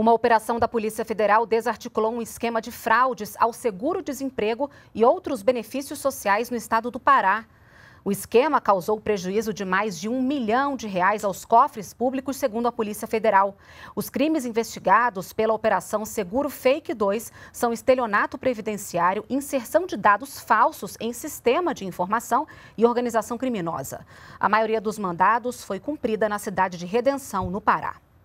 Uma operação da Polícia Federal desarticulou um esquema de fraudes ao seguro-desemprego e outros benefícios sociais no estado do Pará. O esquema causou prejuízo de mais de um milhão de reais aos cofres públicos, segundo a Polícia Federal. Os crimes investigados pela Operação Seguro Fake 2 são estelionato previdenciário, inserção de dados falsos em sistema de informação e organização criminosa. A maioria dos mandados foi cumprida na cidade de Redenção, no Pará.